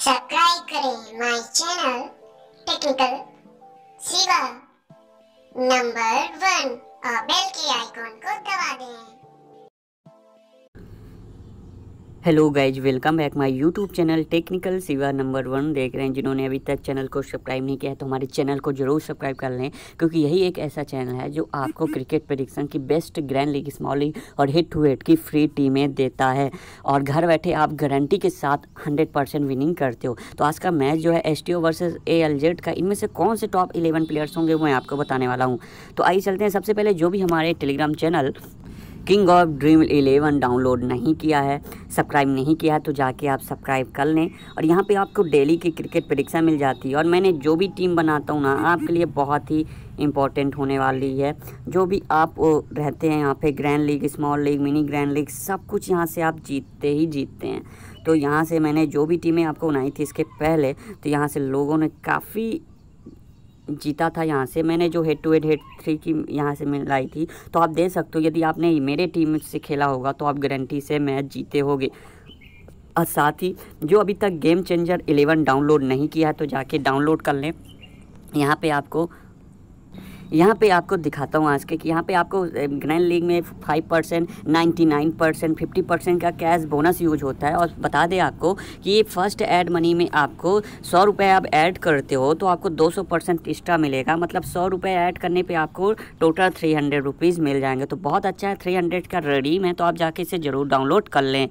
subscribe करें my channel technical Siva number one और bell के आइकॉन को दबा दें hello guys welcome back my YouTube channel technical Siva number one देख रहे हैं जिन्होंने अभी तक चैनल को सब्सक्राइब नहीं किया है तो हमारे चैनल को जरूर सब्सक्राइब कर लें क्योंकि यही एक ऐसा चैनल है जो आपको क्रिकेट प्रडिक्शन की best grand league small league और हिट टू हिट की फ्री टीमें देता है और घर बैठे आप गारंटी के साथ हंड्रेड विनिंग करते हो तो आज का मैच जो है S T versus A L Z का इनमें से कौन से टॉप इलेवन प्लेयर्स होंगे मैं आपको बताने वाला हूँ तो आइए चलते हैं सबसे पहले जो भी हमारे Telegram channel king of dream eleven download नहीं किया है सब्सक्राइब नहीं किया है तो जाके आप सब्सक्राइब कर लें और यहाँ पे आपको डेली की क्रिकेट परीक्षा मिल जाती है और मैंने जो भी टीम बनाता हूँ ना आपके लिए बहुत ही इम्पॉर्टेंट होने वाली है जो भी आप रहते हैं यहाँ पे grand league small league mini grand league सब कुछ यहाँ से आप जीतते ही जीतते हैं तो यहाँ से मैंने जो भी टीमें आपको बनाई थी इसके पहले तो यहाँ से लोगों ने काफ़ी जीता था यहाँ से मैंने जो head to head head three की यहाँ से मैं लाई थी तो आप दे सकते हो यदि आपने मेरे टीम से खेला होगा तो आप गारंटी से मैच जीते होगे और साथ ही जो अभी तक गेम चेंजर 11 डाउनलोड नहीं किया है तो जाके डाउनलोड कर लें यहाँ पे आपको यहाँ पे आपको दिखाता हूँ आज के कि यहाँ पे आपको ग्रैंड लीग में five percent ninety nine percent fifty percent का कैश बोनस यूज होता है और बता दें आपको कि ये फर्स्ट ऐड मनी में आपको सौ रुपये आप ऐड करते हो तो आपको दो सौ परसेंट एक्स्ट्रा मिलेगा मतलब सौ रुपये ऐड करने पर आपको टोटल थ्री हंड्रेड रुपीज़ मिल जाएंगे तो बहुत अच्छा है थ्री हंड्रेड का रेडीम है तो आप जाके इसे ज़रूर डाउनलोड कर लें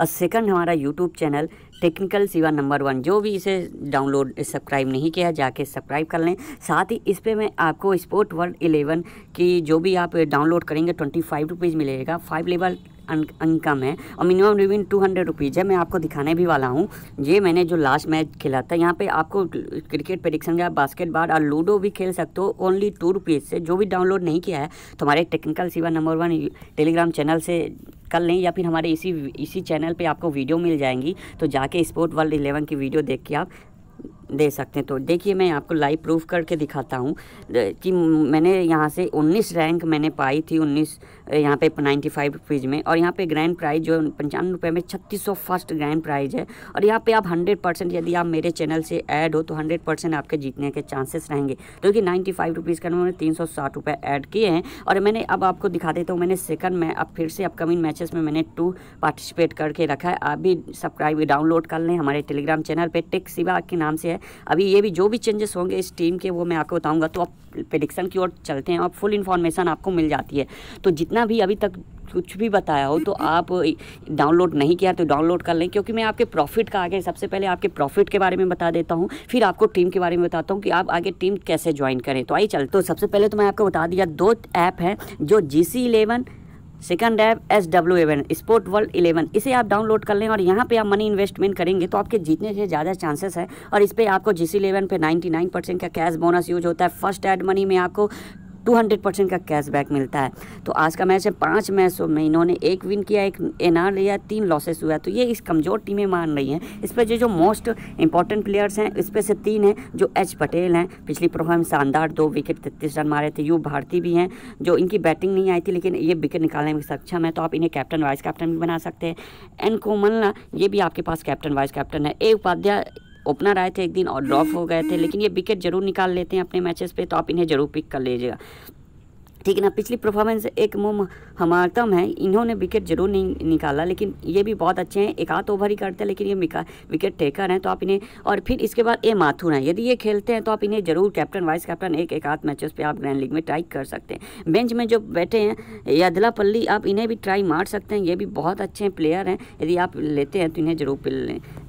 और सेकंड हमारा YouTube channel technical Siva number one जो भी इसे डाउनलोड सब्सक्राइब नहीं किया जाके सब्सक्राइब कर लें साथ ही इस पर मैं आपको स्पोर्ट वर्ल्ड एलेवन की जो भी आप डाउनलोड करेंगे ट्वेंटी फाइव रुपीज़ मिलेगा फाइव लेवल इनकम अं, है और मिनिमम रिविन टू हंड्रेड रुपीज़ है मैं आपको दिखाने भी वाला हूँ ये मैंने जो लास्ट मैच खेला था यहाँ पे आपको क्रिकेट प्रडिक्शन का बास्केटबॉल और लूडो भी खेल सकते हो ओनली टू रुपीज़ से जो भी डाउनलोड नहीं किया है तो हमारे technical Siva number one Telegram channel से कर लें या फिर हमारे इसी इसी चैनल पर आपको वीडियो मिल जाएंगी तो जाके स्पोर्ट वर्ल्ड इलेवन की वीडियो देख के आप दे सकते हैं तो देखिए मैं आपको लाइव प्रूफ करके दिखाता हूँ कि मैंने यहाँ से 19 रैंक मैंने पाई थी 19 यहाँ पे नाइन्टी फाइव रुपीज़ में और यहाँ पे ग्रैंड प्राइज जो पंचानवे रुपये में छत्तीस सौ फर्स्ट ग्रैंड प्राइज है और यहाँ पे आप हंड्रेड परसेंट यदि आप मेरे चैनल से ऐड हो तो हंड्रेड परसेंट आपके जीतने के चांसेस रहेंगे क्योंकि तो नाइन्टी फाइव रुपीज़ का उन्होंने तीन सौ साठ रुपये ऐड किए हैं और मैंने अब आपको दिखा देता हूँ मैंने सेकंड में अब फिर से अपकमिंग मैचेस में मैंने टू पार्टिसिपेट करके रखा है आप भी सब्सक्राइब डाउनलोड कर लें हमारे टेलीग्राम चैनल पर टेक सिवा के नाम से है अभी ये भी जो भी चेंजेस होंगे इस टीम के वो मैं आपको बताऊँगा तो आप प्रडिक्शन की ओर चलते हैं और फुल इन्फॉर्मेशन आपको मिल जाती है तो जितने जितना भी अभी तक कुछ भी बताया हो तो आप डाउनलोड नहीं किया तो डाउनलोड कर लें क्योंकि मैं आपके प्रॉफिट का आगे सबसे पहले आपके प्रॉफिट के बारे में बता देता हूँ फिर आपको टीम के बारे में बताता हूँ कि आप आगे टीम कैसे ज्वाइन करें तो आइए चल तो सबसे पहले तो मैं आपको बता दिया दो ऐप हैं जो G C eleven second app S W eleven sport world eleven इसे आप डाउनलोड कर लें और यहाँ पे आप मनी इन्वेस्टमेंट करेंगे तो आपके जीतने से ज़्यादा चांसेस है और इस पर आपको जी सी इलेवन पर नाइन्टी नाइन परसेंट का कैश बोनस यूज होता है फर्स्ट एड मनी में आपको टू हंड्रेड परसेंट का कैशबैक मिलता है तो आज का मैच है पाँच मैचों में इन्होंने एक विन किया एक एन लिया तीन लॉसेस हुआ तो ये इस कमज़ोर टीमें मान रही हैं इस पर जो जो मोस्ट इंपॉर्टेंट प्लेयर्स हैं इस पर से तीन हैं जो एच पटेल हैं पिछली प्रोग्राम शानदार दो विकेट तैतीस रन मारे थे यू भारती भी हैं जो इनकी बैटिंग नहीं आई थी लेकिन ये विकेट निकालने में सक्षम है तो आप इन्हें कैप्टन वाइस कैप्टन भी बना सकते हैं एन कोमलना ये भी आपके पास कैप्टन वाइस कैप्टन है ए उपाध्याय ओपनर आए थे एक दिन और ड्रॉप हो गए थे लेकिन ये विकेट जरूर निकाल लेते हैं अपने मैचेस पे तो आप इन्हें जरूर पिक कर लीजिएगा ठीक है ना पिछली परफॉर्मेंस एक मुम हमारतम है इन्होंने विकेट जरूर नहीं निकाला लेकिन ये भी बहुत अच्छे हैं एक आध ओवर ही करते हैं लेकिन ये विकेट टेकर हैं तो आप इन्हें और फिर इसके बाद ए माथुर हैं यदि ये खेलते हैं तो आप इन्हें जरूर कैप्टन वाइस कैप्टन एक एक आध मैचेस पे आप ग्रैंड लीग में ट्राई कर सकते हैं बेंच में जो बैठे हैं यादला पल्ली आप इन्हें भी ट्राई मार सकते हैं ये भी बहुत अच्छे प्लेयर हैं यदि आप लेते हैं तो इन्हें जरूर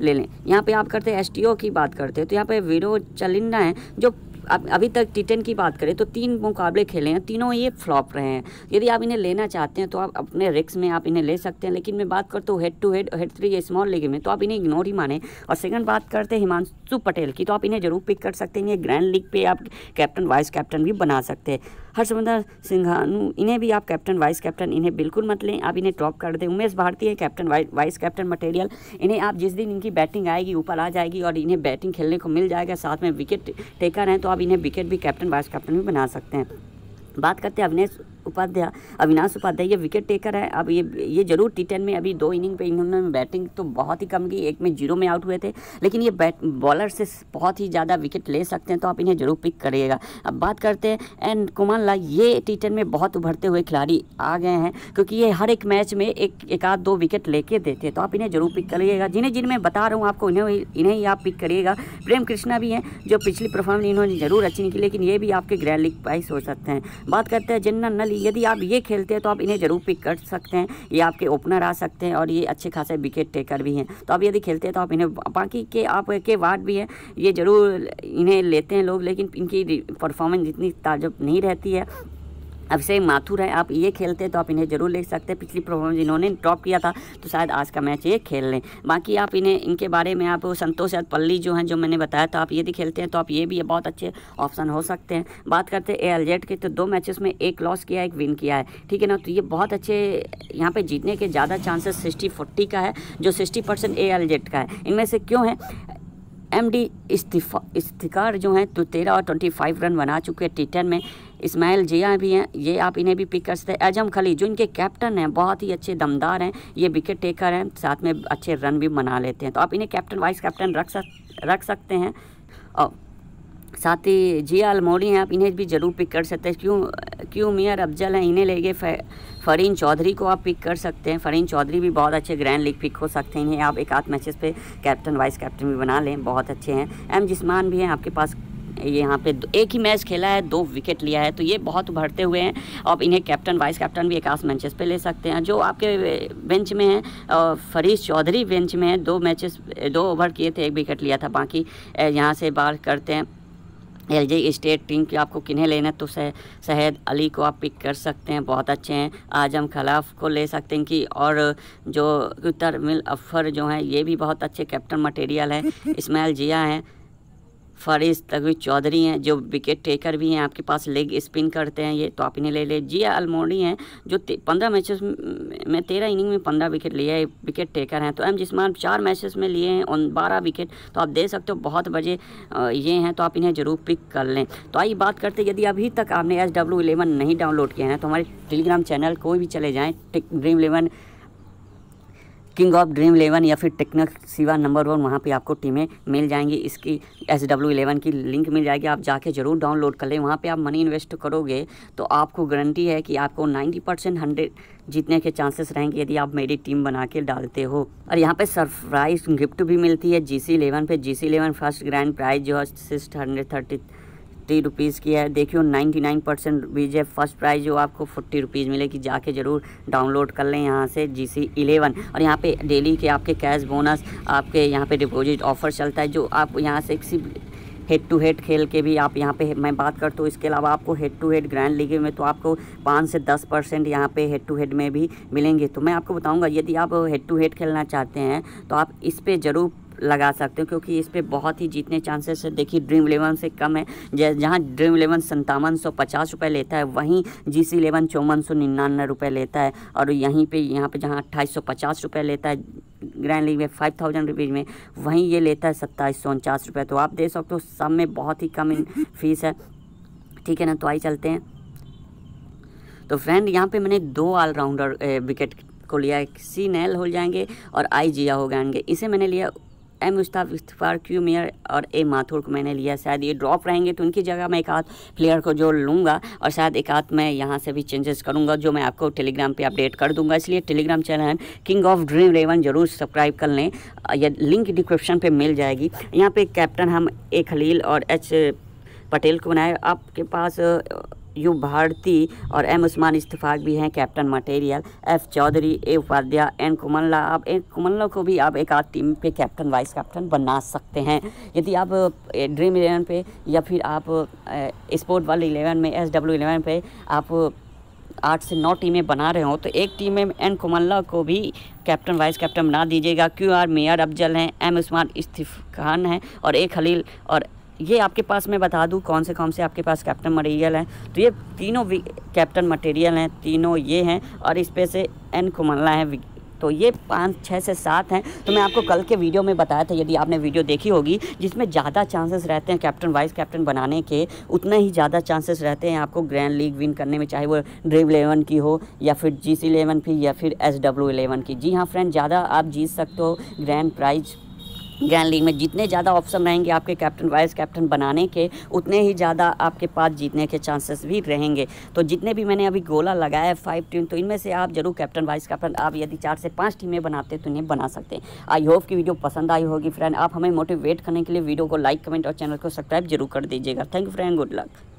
ले लें यहाँ पर आप करते हैं एस की बात करते हैं तो यहाँ पर वीरो चलिंडा हैं जो अभी तक टी टेन की बात करें तो तीन मुकाबले खेले हैं तीनों ये फ्लॉप रहे हैं यदि आप इन्हें लेना चाहते हैं तो आप अपने रिक्स में आप इन्हें ले सकते हैं लेकिन मैं बात करता हूँ head to head head three small league में तो आप इन्हें इग्नोर ही माने और सेकंड बात करते हैं हिमांशु पटेल की तो आप इन्हें जरूर पिक कर सकते हैं ये ग्रैंड लीग पर आप कैप्टन वाइस कैप्टन भी बना सकते हैं हर्षवर्धन सिंघानू इन्हें भी आप कैप्टन वाइस कैप्टन इन्हें बिल्कुल मत लें आप इन्हें टॉप कर दें उमेश भारती है कैप्टन वाइस कैप्टन मटेरियल इन्हें आप जिस दिन इनकी बैटिंग आएगी ऊपर आ जाएगी और इन्हें बैटिंग खेलने को मिल जाएगा साथ में विकेट टेकर हैं तो आप इन्हें विकेट भी कैप्टन वाइस कैप्टन भी बना सकते हैं बात करते हैं अवनेश उपाध्याय अविनाश उपाध्याय ये विकेट टेकर है अब ये ये जरूर टी टेन में अभी दो इनिंग पे इन्होंने बैटिंग तो बहुत ही कम की एक में जीरो में आउट हुए थे लेकिन ये बैट बॉलर से बहुत ही ज़्यादा विकेट ले सकते हैं तो आप इन्हें जरूर पिक करिएगा अब बात करते हैं एन कुमार लाल ये टी टेन में बहुत उभरते हुए खिलाड़ी आ गए हैं क्योंकि ये हर एक मैच में एक एक आध दो विकेट लेके देते हैं तो आप इन्हें जरूर पिक करिएगा जिन्हें जिन मैं बता रहा हूँ आपको इन्हें इन्हें ही आप पिक करिएगा प्रेम कृष्णा भी हैं जो पिछली परफॉर्मेंस इन्होंने जरूर अच्छी निकली लेकिन ये भी आपके ग्रैंड लीग पाइस हो सकते हैं बात करते हैं जिन्ना नल कि यदि आप ये खेलते हैं तो आप इन्हें ज़रूर पिक कर सकते हैं ये आपके ओपनर आ सकते हैं और ये अच्छे खासे विकेट टेकर भी हैं तो आप यदि खेलते हैं तो आप इन्हें बाकी के आप के वार्ड भी है ये ज़रूर इन्हें लेते हैं लोग लेकिन इनकी परफॉर्मेंस इतनी ताजुब नहीं रहती है अब से माथुर है आप ये खेलते हैं तो आप इन्हें जरूर ले सकते हैं पिछली परफॉर्मेंस इन्होंने ड्रॉप किया था तो शायद आज का मैच ये खेल लें बाकी आप इन्हें इनके बारे में आप संतोष याद पल्ली जो हैं जो मैंने बताया तो आप यदि खेलते हैं तो आप ये भी बहुत अच्छे ऑप्शन हो सकते हैं बात करते हैं ए के तो दो मैचेस में एक लॉस किया एक विन किया है ठीक है ना तो ये बहुत अच्छे यहाँ पर जीतने के ज़्यादा चांसेस सिक्सटी फोर्टी का है जो सिक्सटी परसेंट ए का है इनमें से क्यों है एम डी इस्तीफा इस्तिकार जो हैं तो तेरह और ट्वेंटी फाइव रन बना चुके हैं टी टेन में इसमाइल जिया भी हैं ये आप इन्हें भी पिक कर सकते हैं एजम खली जो इनके कैप्टन हैं बहुत ही अच्छे दमदार हैं ये विकेट टेकर हैं साथ में अच्छे रन भी बना लेते हैं तो आप इन्हें कैप्टन वाइस कैप्टन रख सक रख सकते हैं और साथ ही जिया अलमोड़ी हैं आप इन्हें भी ज़रूर पिक कर सकते हैं क्यों क्यों मियाँ अफजल हैं इन्हें ले गए फ़रीन चौधरी को आप पिक कर सकते हैं फ़रीन चौधरी भी बहुत अच्छे ग्रैंड लीग पिक हो सकते हैं इन्हें आप एक आध मैचेस पे कैप्टन वाइस कैप्टन भी बना लें बहुत अच्छे हैं एम जिसमान भी हैं आपके पास यहाँ पे एक ही मैच खेला है दो विकेट लिया है तो ये बहुत उभरते हुए हैं अब इन्हें कैप्टन वाइस कैप्टन भी एकाश मैचेस पे ले सकते हैं जो आपके बेंच में हैं फरीश चौधरी बेंच में हैं दो मैचेस दो ओवर किए थे एक विकेट लिया था बाकी यहाँ से बाहर करते हैं एल जी स्टेट टीम की आपको किन्हें लेना तो सह, सहेद अली को आप पिक कर सकते हैं बहुत अच्छे हैं आजम खलाफ को ले सकते हैं कि और जो तरमिल अफर जो हैं ये भी बहुत अच्छे कैप्टन मटेरियल है इस्माइल जिया हैं फरीज तगवी चौधरी हैं जो विकेट टेकर भी हैं आपके पास लेग स्पिन करते हैं ये तो आप इन्हें ले ले जिया अल्मोडी हैं जो पंद्रह मैचेस में तेरह इनिंग में पंद्रह विकेट लिया है विकेट टेकर हैं तो एम जिसमान चार मैचेस में लिए हैं और बारह विकेट तो आप दे सकते हो बहुत बजे ये हैं तो आप इन्हें ज़रूर पिक कर लें तो आइए बात करते यदि अभी तक आपने एस डब्ल्यू इलेवन नहीं डाउनलोड किया है तो हमारे टेलीग्राम चैनल कोई भी चले जाएँ dream eleven king of dream eleven या फिर टेक्निक सिवा नंबर वन वहाँ पे आपको टीमें मिल जाएंगी इसकी एस डब्ल्यू इलेवन की लिंक मिल जाएगी आप जाके ज़रूर डाउनलोड कर लें वहाँ पे आप मनी इन्वेस्ट करोगे तो आपको गारंटी है कि आपको 90 परसेंट हंड्रेड जीतने के चांसेस रहेंगे यदि आप मेरी टीम बना के डालते हो और यहाँ पे सरप्राइज गिफ्ट भी मिलती है जी सी इलेवन पे G C eleven first grand prize जो है six hundred thirty forty rupees की है देखियो नाइन्टी नाइन परसेंट बीज है फर्स्ट प्राइस जो आपको फोर्टी रुपीज़ मिलेगी जाके ज़रूर डाउनलोड कर लें यहाँ से जी सी इलेवन और यहाँ पे डेली के आपके कैश बोनस आपके यहाँ पे डिपॉजिट ऑफर चलता है जो आप यहाँ से किसी हेड टू हेड खेल के भी आप यहाँ पे मैं बात करता हूँ इसके अलावा आपको head to head grand league में तो आपको पाँच से दस परसेंट यहाँ पे हेड टू हेड में भी मिलेंगे तो मैं आपको बताऊँगा यदि आप हेड टू हेड खेलना चाहते हैं तो आप इस पर ज़रूर लगा सकते हो क्योंकि इस पर बहुत ही जीतने चांसेस है देखिए ड्रीम इलेवन से कम है जहाँ ड्रीम इलेवन संतावन सौ पचास रुपये लेता है वहीं जी सी इलेवन चौवन सौ निन्यानवे रुपये लेता है और यहीं पे यहाँ पे जहाँ अट्ठाईस सौ पचास रुपये लेता है ग्रैंड लीग में फाइव थाउजेंड रुपीज़ में वहीं ये लेता है सत्ताईस सौ उनचास रुपये तो आप देख सकते हो सब में बहुत ही कम फीस है ठीक है ना तो आई चलते हैं तो फ्रेंड यहाँ पर मैंने दो ऑलराउंडर विकेट को लिया सी नैल हो जाएंगे और आई जिया हो जाएंगे इसे मैंने लिया ए मुश्ताफ इस्तफार क्यू मेयर और ए माथुर को मैंने लिया शायद ये ड्रॉप रहेंगे तो उनकी जगह मैं एक आध प्लेयर को जोड़ लूँगा और शायद एक आध मैं यहाँ से भी चेंजेस करूँगा जो मैं आपको टेलीग्राम पर अपडेट कर दूँगा इसलिए Telegram channel king of dream eleven जरूर सब्सक्राइब कर लें यह लिंक डिस्क्रिप्शन पर मिल जाएगी यहाँ पर कैप्टन हम ए खलील और एच पटेल को बनाए आपके पास यू भारती और एम उस्मान इस्तफाक भी हैं captain material F Chaudhary A Upadhyay N Kumalla आप एन कुमल्ला को भी आप एक आध टीम पे कैप्टन वाइस कैप्टन बना सकते हैं यदि आप ड्रीम इलेवन पे या फिर आप स्पोर्ट वाले इलेवन में एस डब्ल्यू इलेवन पे आप आठ से नौ टीमें बना रहे हो तो एक टीम में एन कुमल्ला को भी कैप्टन वाइस कैप्टन बना दीजिएगा क्यू आर मेयर अफजल हैं एम उस्मान इस्तीफान खान हैं और ए खलील और ये आपके पास मैं बता दूँ कौन से कौन से आपके पास कैप्टन मटेरियल हैं तो ये तीनों कैप्टन मटेरियल हैं तीनों ये हैं और इस पे से एन कुमल्ला है तो ये पाँच छः से सात हैं तो मैं आपको कल के वीडियो में बताया था यदि आपने वीडियो देखी होगी जिसमें ज़्यादा चांसेस रहते हैं कैप्टन वाइस कैप्टन बनाने के उतने ही ज़्यादा चांसेस रहते हैं आपको ग्रैंड लीग विन करने में चाहे वो ड्रीम इलेवन की हो या फिर जी सी इलेवन की या फिर एस डब्ल्यू इलेवन की जी हाँ फ्रेंड ज़्यादा आप जीत सकते हो ग्रैंड प्राइज ग्रैंड लीग में जितने ज़्यादा ऑप्शन रहेंगे आपके कैप्टन वाइस कैप्टन बनाने के उतने ही ज़्यादा आपके पास जीतने के चांसेस भी रहेंगे तो जितने भी मैंने अभी गोला लगाया है फाइव टीम तो इनमें से आप जरूर कैप्टन वाइस कैप्टन आप यदि चार से पाँच टीमें बनाते तो इन्हें बना सकते हैं आई होप की वीडियो पसंद आई होगी फ्रेंड आप हमें मोटिवेट करने के लिए वीडियो को लाइक कमेंट और चैनल को सब्सक्राइब जरूर कर दीजिएगा thank you friend good luck